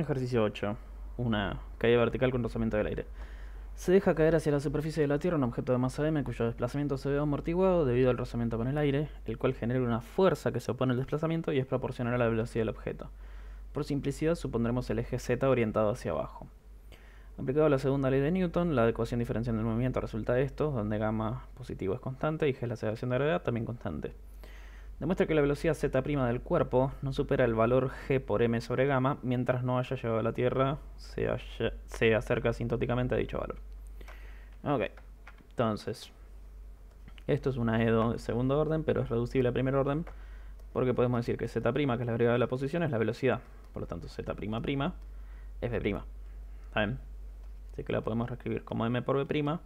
Ejercicio 8. Una caída vertical con rozamiento del aire. Se deja caer hacia la superficie de la Tierra un objeto de masa m cuyo desplazamiento se ve amortiguado debido al rozamiento con el aire, el cual genera una fuerza que se opone al desplazamiento y es proporcional a la velocidad del objeto. Por simplicidad supondremos el eje z orientado hacia abajo. Aplicado la segunda ley de Newton, la ecuación diferencial del movimiento resulta de esto, donde gamma positivo es constante y g es la aceleración de gravedad también constante demuestra que la velocidad z' del cuerpo no supera el valor g por m sobre gamma mientras no haya llegado a la Tierra, se, se acerca asintóticamente a dicho valor. Ok, entonces, esto es una E2 de segundo orden, pero es reducible a primer orden, porque podemos decir que z', que es la derivada de la posición, es la velocidad. Por lo tanto, z', es b'. ¿Está Así que la podemos reescribir como m por b'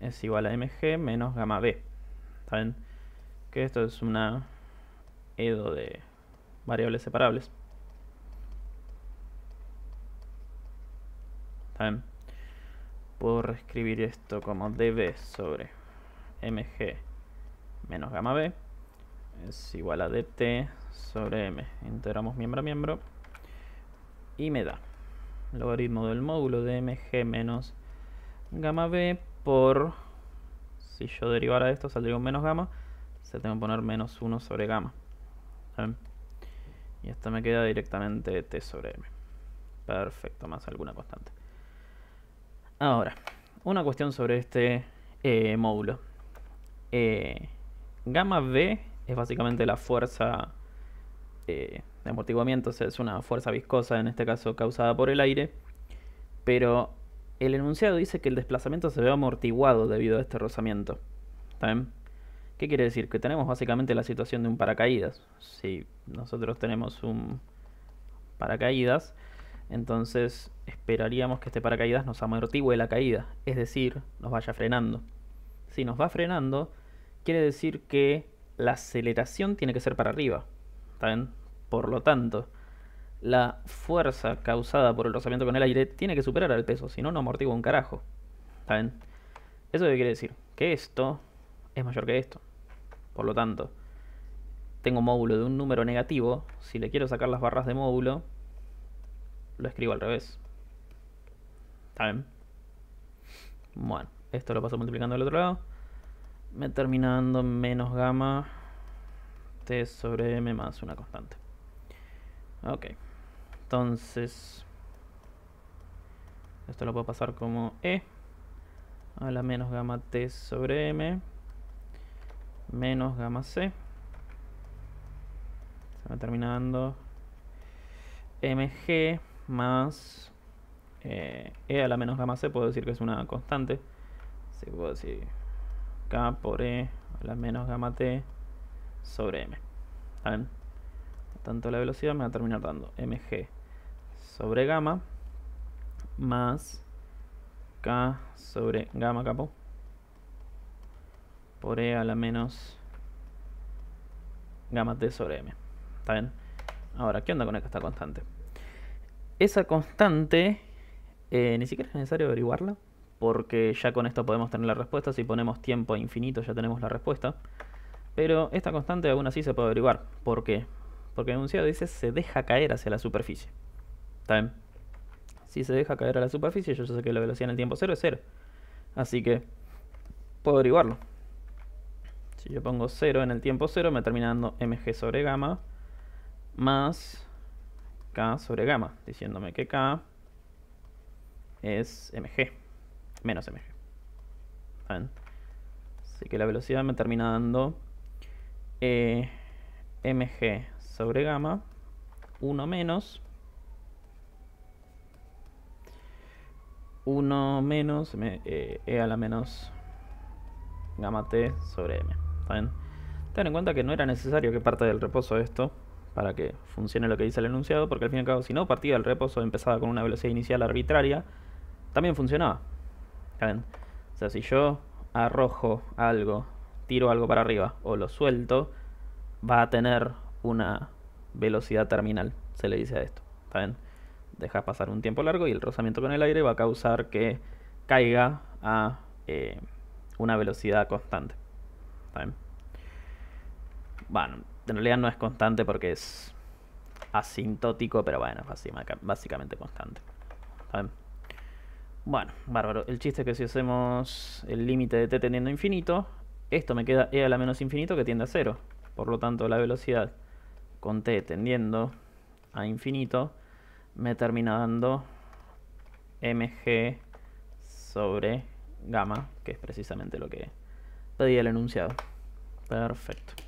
es igual a mg menos gamma b. ¿Está que esto es una edo de variables separables. Puedo reescribir esto como db sobre mg menos gamma b es igual a dt sobre m. Integramos miembro a miembro y me da logaritmo del módulo de mg menos gamma b por si yo derivara esto saldría un menos gamma se tengo que poner menos 1 sobre gamma. Y esto me queda directamente t sobre m. Perfecto, más alguna constante. Ahora, una cuestión sobre este eh, módulo. Eh, gamma V es básicamente la fuerza eh, de amortiguamiento, o sea, es una fuerza viscosa, en este caso causada por el aire. Pero el enunciado dice que el desplazamiento se ve amortiguado debido a este rozamiento. ¿Está bien? ¿Qué quiere decir? Que tenemos básicamente la situación de un paracaídas. Si nosotros tenemos un paracaídas, entonces esperaríamos que este paracaídas nos amortigüe la caída, es decir, nos vaya frenando. Si nos va frenando, quiere decir que la aceleración tiene que ser para arriba. ¿Está bien? Por lo tanto, la fuerza causada por el rozamiento con el aire tiene que superar al peso, si no, no amortigua un carajo. ¿Está ¿Eso qué quiere decir? Que esto es mayor que esto. Por lo tanto, tengo módulo de un número negativo. Si le quiero sacar las barras de módulo, lo escribo al revés. ¿Está Bueno, esto lo paso multiplicando al otro lado. Me termina dando menos gamma t sobre m más una constante. Ok. Entonces, esto lo puedo pasar como e a la menos gamma t sobre m menos gamma C. Se va terminando mg más eh, e a la menos gamma c, puedo decir que es una constante. Así que puedo decir k por e a la menos gamma t sobre m. Tanto la velocidad me va a terminar dando mg sobre gamma más k sobre gamma capo por E a la menos gamma T sobre M. ¿Está bien? Ahora, ¿qué onda con esta constante? Esa constante, eh, ni siquiera es necesario averiguarla, porque ya con esto podemos tener la respuesta. Si ponemos tiempo infinito ya tenemos la respuesta. Pero esta constante aún así se puede averiguar. ¿Por qué? Porque el enunciado dice se deja caer hacia la superficie. ¿Está bien? Si se deja caer a la superficie, yo ya sé que la velocidad en el tiempo cero es cero. Así que puedo averiguarlo. Si yo pongo 0 en el tiempo 0, me termina dando mg sobre gamma más k sobre gamma, diciéndome que k es mg, menos mg. Así que la velocidad me termina dando eh, mg sobre gamma 1 menos 1 menos eh, e a la menos gamma t sobre m. Ten en cuenta que no era necesario que parte del reposo esto para que funcione lo que dice el enunciado, porque al fin y al cabo, si no partía del reposo empezaba con una velocidad inicial arbitraria, también funcionaba. O sea, si yo arrojo algo, tiro algo para arriba o lo suelto, va a tener una velocidad terminal, se le dice a esto. ¿Está Dejas pasar un tiempo largo y el rozamiento con el aire va a causar que caiga a eh, una velocidad constante. Bueno, en realidad no es constante porque es asintótico, pero bueno, básicamente constante. Bueno, bárbaro. El chiste es que si hacemos el límite de t tendiendo a infinito, esto me queda e a la menos infinito que tiende a cero. Por lo tanto, la velocidad con t tendiendo a infinito me termina dando mg sobre gamma, que es precisamente lo que pedía el enunciado. Perfecto.